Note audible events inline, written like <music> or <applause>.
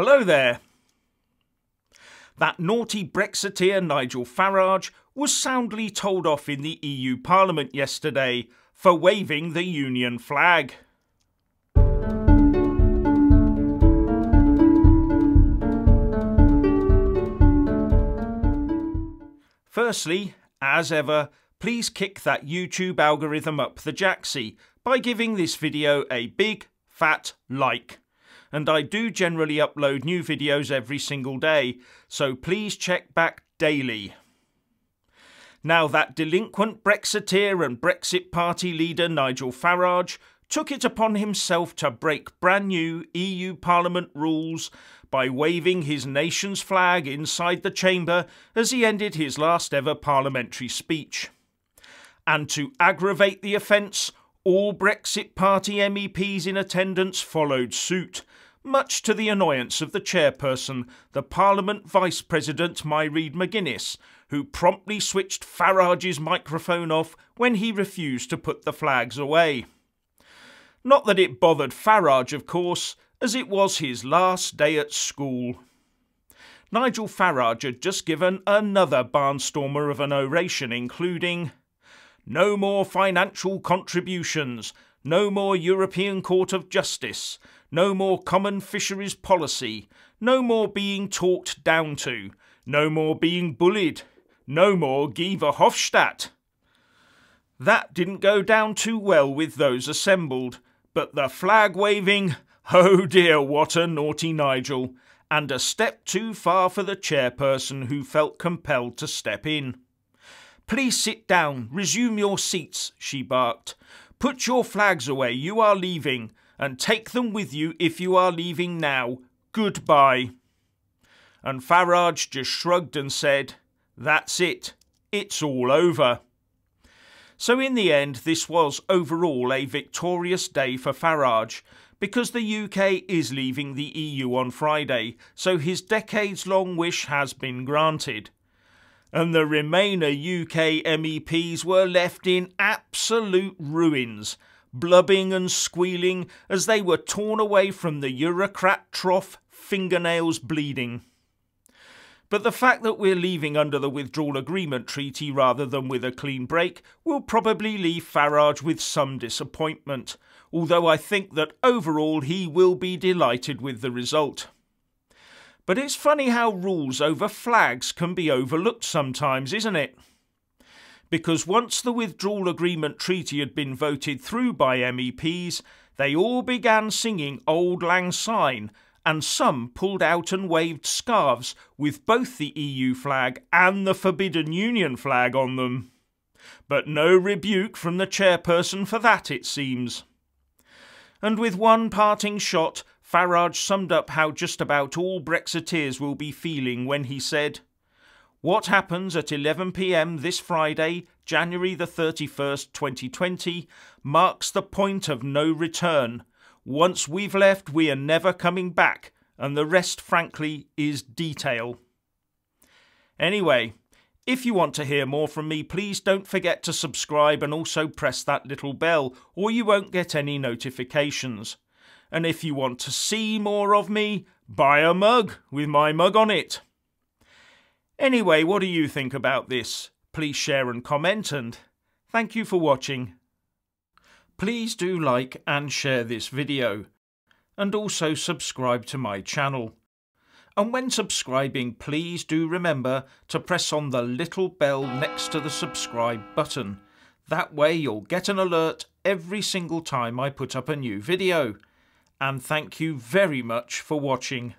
Hello there. That naughty Brexiteer Nigel Farage was soundly told off in the EU Parliament yesterday for waving the Union flag. Firstly, as ever, please kick that YouTube algorithm up the jacksie by giving this video a big fat like and I do generally upload new videos every single day, so please check back daily. Now that delinquent Brexiteer and Brexit Party leader Nigel Farage took it upon himself to break brand new EU Parliament rules by waving his nation's flag inside the chamber as he ended his last ever parliamentary speech. And to aggravate the offence, all Brexit Party MEPs in attendance followed suit, much to the annoyance of the chairperson, the Parliament Vice President Myreed McGuinness, who promptly switched Farage's microphone off when he refused to put the flags away. Not that it bothered Farage, of course, as it was his last day at school. Nigel Farage had just given another barnstormer of an oration, including no more financial contributions. No more European Court of Justice. No more common fisheries policy. No more being talked down to. No more being bullied. No more Guy Verhofstadt. That didn't go down too well with those assembled, but the flag waving, <laughs> oh dear, what a naughty Nigel, and a step too far for the chairperson who felt compelled to step in. Please sit down, resume your seats, she barked. Put your flags away, you are leaving, and take them with you if you are leaving now. Goodbye. And Farage just shrugged and said, That's it, it's all over. So in the end, this was overall a victorious day for Farage, because the UK is leaving the EU on Friday, so his decades-long wish has been granted and the remainder UK MEPs were left in absolute ruins, blubbing and squealing as they were torn away from the Eurocrat trough, fingernails bleeding. But the fact that we're leaving under the withdrawal agreement treaty rather than with a clean break will probably leave Farage with some disappointment, although I think that overall he will be delighted with the result. But it's funny how rules over flags can be overlooked sometimes, isn't it? Because once the withdrawal agreement treaty had been voted through by MEPs, they all began singing Old Lang Syne, and some pulled out and waved scarves with both the EU flag and the Forbidden Union flag on them. But no rebuke from the chairperson for that, it seems. And with one parting shot, Farage summed up how just about all Brexiteers will be feeling when he said, What happens at 11pm this Friday, January the 31st, 2020, marks the point of no return. Once we've left, we are never coming back, and the rest, frankly, is detail. Anyway, if you want to hear more from me, please don't forget to subscribe and also press that little bell, or you won't get any notifications. And if you want to see more of me, buy a mug with my mug on it. Anyway, what do you think about this? Please share and comment, and thank you for watching. Please do like and share this video, and also subscribe to my channel. And when subscribing, please do remember to press on the little bell next to the subscribe button. That way you'll get an alert every single time I put up a new video and thank you very much for watching.